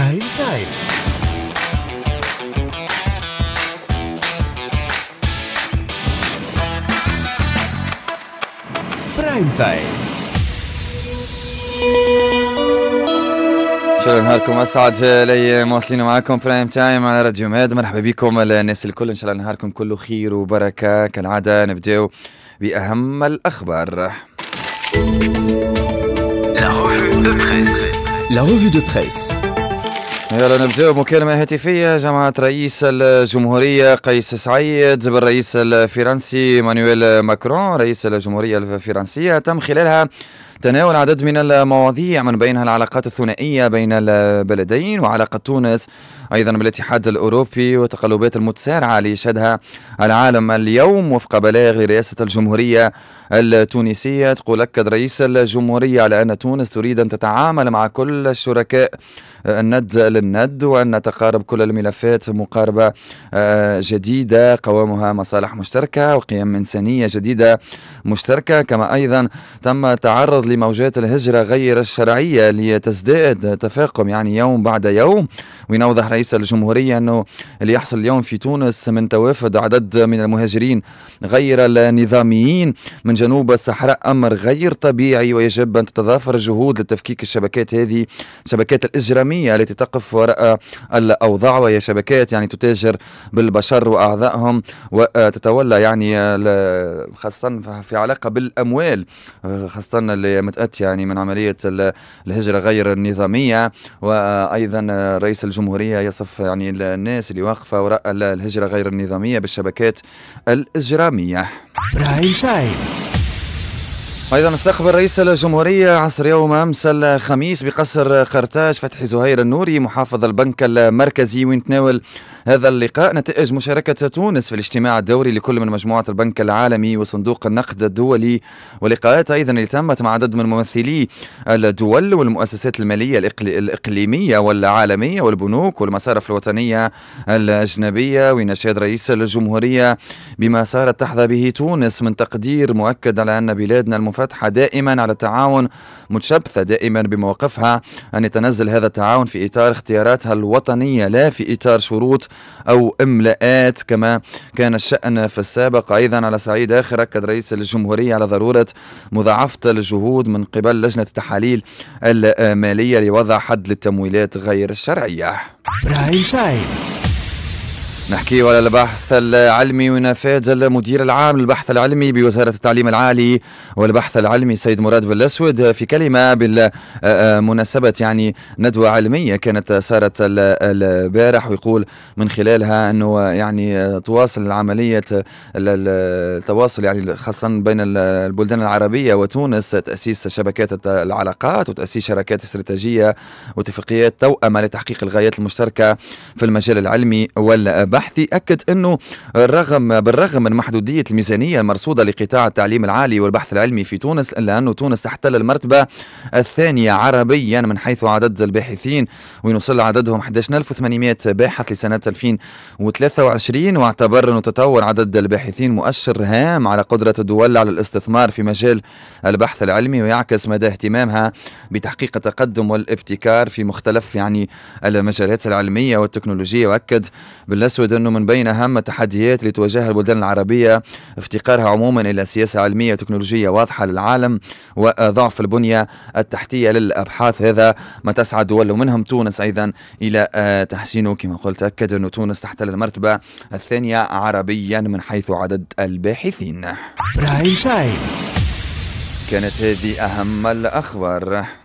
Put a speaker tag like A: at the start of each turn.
A: برايم تايم برايم تايم شلون نهاركم اسعد لي مواصلين معاكم برايم تايم على راديو ميد مرحبا بكم الناس الكل ان شاء الله نهاركم كله خير وبركه كالعاده نبداو باهم الاخبار لا revue de revue de presse. يلا نبداو مكالمة هاتفية جماعة رئيس الجمهورية قيس سعيد بالرئيس الفرنسي مانويل ماكرون رئيس الجمهورية الفرنسية تم خلالها تناول عدد من المواضيع من بينها العلاقات الثنائية بين البلدين وعلاقة تونس أيضا بالاتحاد الأوروبي والتقلبات المتسارعة ليشهدها العالم اليوم وفق بلاغ رئاسة الجمهورية التونسية تقول أكد رئيس الجمهورية على أن تونس تريد أن تتعامل مع كل الشركاء الند للند وأن تقارب كل الملفات مقاربة آه، جديدة قوامها مصالح مشتركة وقيم إنسانية جديدة مشتركة كما أيضا تم تعرض لموجات الهجرة غير الشرعية لتزداد تفاقم يعني يوم بعد يوم وينوضح رئيس الجمهورية أنه اللي يحصل اليوم في تونس من توافد عدد من المهاجرين غير النظاميين من جنوب الصحراء أمر غير طبيعي ويجب أن تتضافر جهود لتفكيك الشبكات هذه شبكات الإجرامية التي تقف وراء الأوضاع وهي شبكات يعني تتاجر بالبشر وأعضائهم وتتولى يعني خاصة في علاقة بالأموال خاصة اللي متأت يعني من عملية الهجرة غير النظامية وأيضا رئيس الجمهورية يصف يعني الناس اللي واقفة وراء الهجرة غير النظامية بالشبكات الإجرامية أيضا استقبل رئيس الجمهورية عصر يوم أمس الخميس بقصر قرطاج فتحي زهير النوري محافظ البنك المركزي ونتناول هذا اللقاء نتائج مشاركة تونس في الاجتماع الدوري لكل من مجموعة البنك العالمي وصندوق النقد الدولي ولقاءات أيضا اللي تمت مع عدد من ممثلي الدول والمؤسسات المالية الإقليمية والعالمية والبنوك والمصارف الوطنية الأجنبية ونشاد رئيس الجمهورية بما صارت تحظى به تونس من تقدير مؤكد على أن بلادنا المفضلة فتحة دائما على تعاون متشبثة دائما بمواقفها أن يتنزل هذا التعاون في إطار اختياراتها الوطنية لا في إطار شروط أو إملاءات كما كان الشأن في السابق أيضا على صعيد آخر أكد رئيس الجمهورية على ضرورة مضاعفة الجهود من قبل لجنة التحاليل المالية لوضع حد للتمويلات غير الشرعية Prime time. نحكي على البحث العلمي ونفاذ المدير العام للبحث العلمي بوزارة التعليم العالي والبحث العلمي السيد مراد بالأسود في كلمة بالمناسبة يعني ندوة علمية كانت صارت البارح ويقول من خلالها أنه يعني تواصل عملية التواصل يعني خاصة بين البلدان العربية وتونس تأسيس شبكات العلاقات وتأسيس شراكات استراتيجية واتفاقيات توأمة لتحقيق الغايات المشتركة في المجال العلمي والبحث البحثي أكد أنه رغم بالرغم من محدودية الميزانية المرصودة لقطاع التعليم العالي والبحث العلمي في تونس إلا أنه تونس تحتل المرتبة الثانية عربيا من حيث عدد الباحثين وصل عددهم 11800 باحث لسنة 2023 واعتبر أنه تطور عدد الباحثين مؤشر هام على قدرة الدول على الاستثمار في مجال البحث العلمي ويعكس مدى اهتمامها بتحقيق التقدم والابتكار في مختلف يعني المجالات العلمية والتكنولوجية وأكد بالأسود أعتقد أنه من بين أهم التحديات اللي تواجهها البلدان العربية افتقارها عموما إلى سياسة علمية وتكنولوجية واضحة للعالم وضعف البنية التحتية للأبحاث هذا ما تسعى دول ومنهم تونس أيضا إلى آه، تحسينه كما قلت أكد انه تونس تحتل المرتبة الثانية عربيا من حيث عدد الباحثين كانت هذه أهم الأخبار